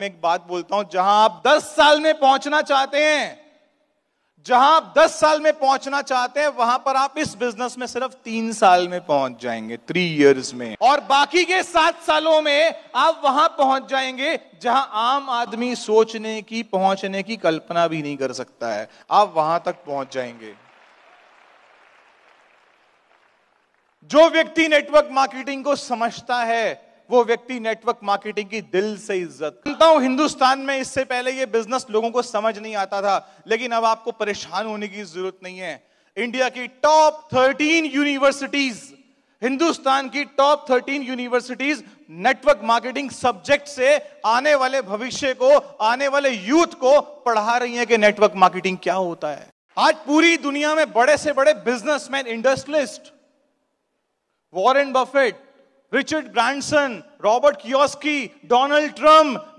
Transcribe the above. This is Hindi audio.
मैं एक बात बोलता हूं जहां आप 10 साल में पहुंचना चाहते हैं जहां आप 10 साल में पहुंचना चाहते हैं वहां पर आप इस बिजनेस में सिर्फ तीन साल में पहुंच जाएंगे थ्री इयर्स में और बाकी के सात सालों में आप वहां पहुंच जाएंगे जहां आम आदमी सोचने की पहुंचने की कल्पना भी नहीं कर सकता है आप वहां तक पहुंच जाएंगे जो व्यक्ति नेटवर्क मार्केटिंग को समझता है वो व्यक्ति नेटवर्क मार्केटिंग की दिल से इज्जत करता हूं हिंदुस्तान में इससे पहले ये बिजनेस लोगों को समझ नहीं आता था लेकिन अब आपको परेशान होने की जरूरत नहीं है इंडिया की टॉप थर्टीन यूनिवर्सिटीज हिंदुस्तान की top thirteen universities network marketing subject से आने वाले भविष्य को आने वाले यूथ को पढ़ा रही है कि नेटवर्क मार्केटिंग क्या होता है आज पूरी दुनिया में बड़े से बड़े businessman industrialist Warren Buffett Richard Branson, Robert Kiyosaki, Donald Trump,